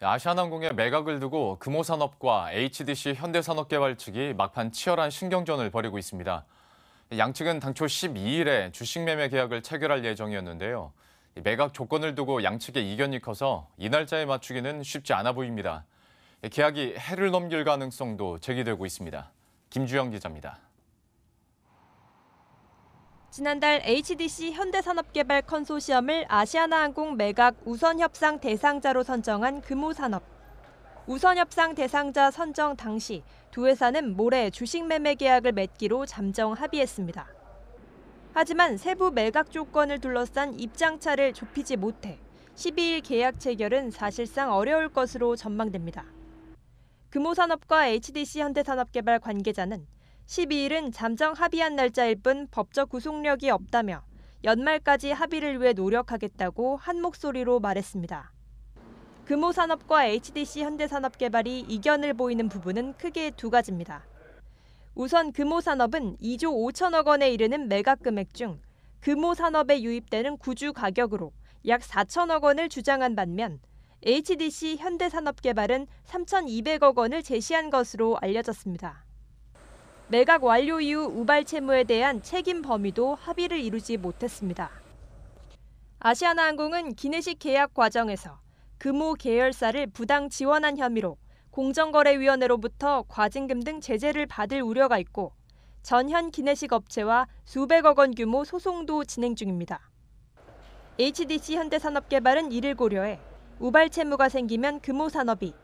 아시아나항공의 매각을 두고 금호산업과 HDC 현대산업개발 측이 막판 치열한 신경전을 벌이고 있습니다. 양측은 당초 12일에 주식 매매 계약을 체결할 예정이었는데요. 매각 조건을 두고 양측의 이견이 커서 이 날짜에 맞추기는 쉽지 않아 보입니다. 계약이 해를 넘길 가능성도 제기되고 있습니다. 김주영 기자입니다. 지난달 HDC 현대산업개발 컨소시엄을 아시아나항공 매각 우선협상 대상자로 선정한 금호산업. 우선협상 대상자 선정 당시 두 회사는 모레 주식 매매 계약을 맺기로 잠정 합의했습니다. 하지만 세부 매각 조건을 둘러싼 입장차를 좁히지 못해 12일 계약 체결은 사실상 어려울 것으로 전망됩니다. 금호산업과 HDC 현대산업개발 관계자는 12일은 잠정 합의한 날짜일 뿐 법적 구속력이 없다며 연말까지 합의를 위해 노력하겠다고 한 목소리로 말했습니다. 금호산업과 HDC 현대산업개발이 이견을 보이는 부분은 크게 두 가지입니다. 우선 금호산업은 2조 5천억 원에 이르는 매각 금액 중 금호산업에 유입되는 구주 가격으로 약 4천억 원을 주장한 반면 HDC 현대산업개발은 3,200억 원을 제시한 것으로 알려졌습니다. 매각 완료 이후 우발 채무에 대한 책임 범위도 합의를 이루지 못했습니다. 아시아나항공은 기내식 계약 과정에서 금호 계열사를 부당 지원한 혐의로 공정거래위원회로부터 과징금 등 제재를 받을 우려가 있고 전현 기내식 업체와 수백억 원 규모 소송도 진행 중입니다. HDC 현대산업개발은 이를 고려해 우발 채무가 생기면 금호 산업이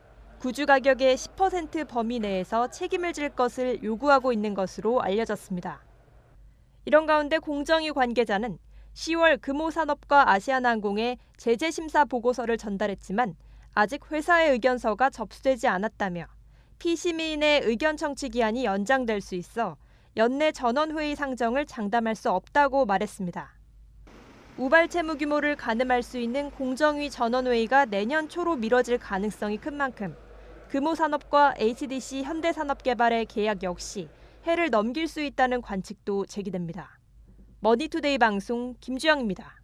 구주 가격의 10% 범위 내에서 책임을 질 것을 요구하고 있는 것으로 알려졌습니다. 이런 가운데 공정위 관계자는 10월 금호산업과 아시아나항공에 제재 심사 보고서를 전달했지만 아직 회사의 의견서가 접수되지 않았다며 피시민의 의견 청취 기한이 연장될 수 있어 연내 전원회의 상정을 장담할 수 없다고 말했습니다. 우발 채무 규모를 가늠할 수 있는 공정위 전원회의가 내년 초로 미뤄질 가능성이 큰 만큼 금호산업과 HDC 현대산업개발의 계약 역시 해를 넘길 수 있다는 관측도 제기됩니다. 머니투데이 방송 김주영입니다.